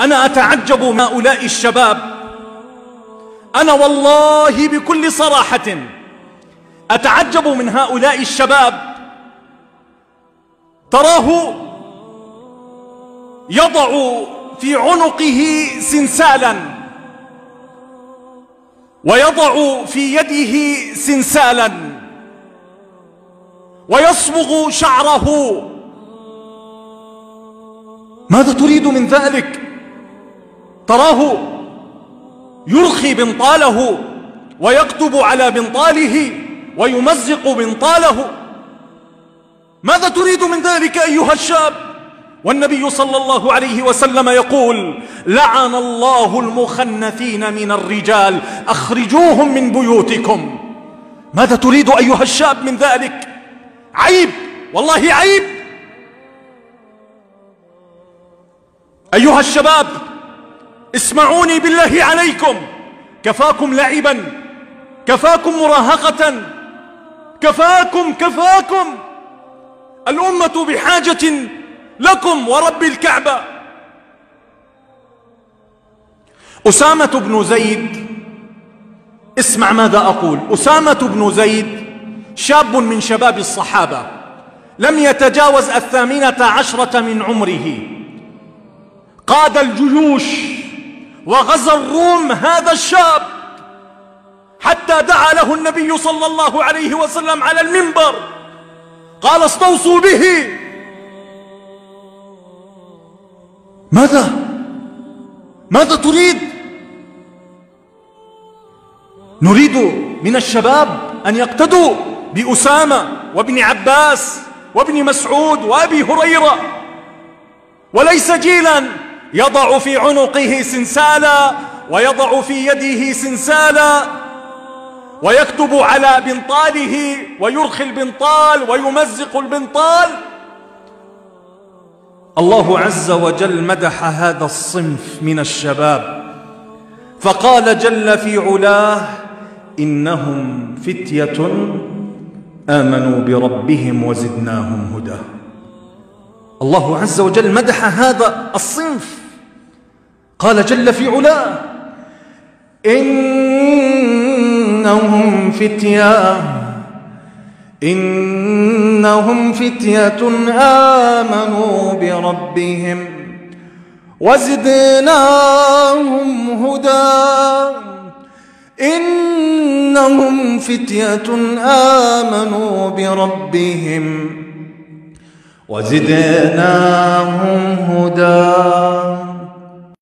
أنا أتعجب من هؤلاء الشباب أنا والله بكل صراحة أتعجب من هؤلاء الشباب تراه يضع في عنقه سنسالا ويضع في يده سنسالا ويصبغ شعره ماذا تريد من ذلك؟ تراه يرخي بنطاله ويكتب على بنطاله ويمزق بنطاله ماذا تريد من ذلك أيها الشاب والنبي صلى الله عليه وسلم يقول لعن الله المخنثين من الرجال أخرجوهم من بيوتكم ماذا تريد أيها الشاب من ذلك عيب والله عيب أيها الشباب اسمعوني بالله عليكم كفاكم لعبا كفاكم مراهقة كفاكم كفاكم الأمة بحاجة لكم ورب الكعبة أسامة بن زيد اسمع ماذا أقول أسامة بن زيد شاب من شباب الصحابة لم يتجاوز الثامنة عشرة من عمره قاد الجيوش وغزا الروم هذا الشاب حتى دعا له النبي صلى الله عليه وسلم على المنبر قال استوصوا به ماذا ماذا تريد نريد من الشباب أن يقتدوا بأسامة وابن عباس وابن مسعود وأبي هريرة وليس جيلا يضع في عنقه سنسالا ويضع في يده سنسالا ويكتب على بنطاله ويرخي البنطال ويمزق البنطال الله عز وجل مدح هذا الصنف من الشباب فقال جل في علاه إنهم فتية آمنوا بربهم وزدناهم هدى الله عز وجل مدح هذا الصنف قال جل في علاه إنهم فتية إنهم فتية آمنوا بربهم وزدناهم هدى إنهم فتية آمنوا بربهم وزدناهم هدى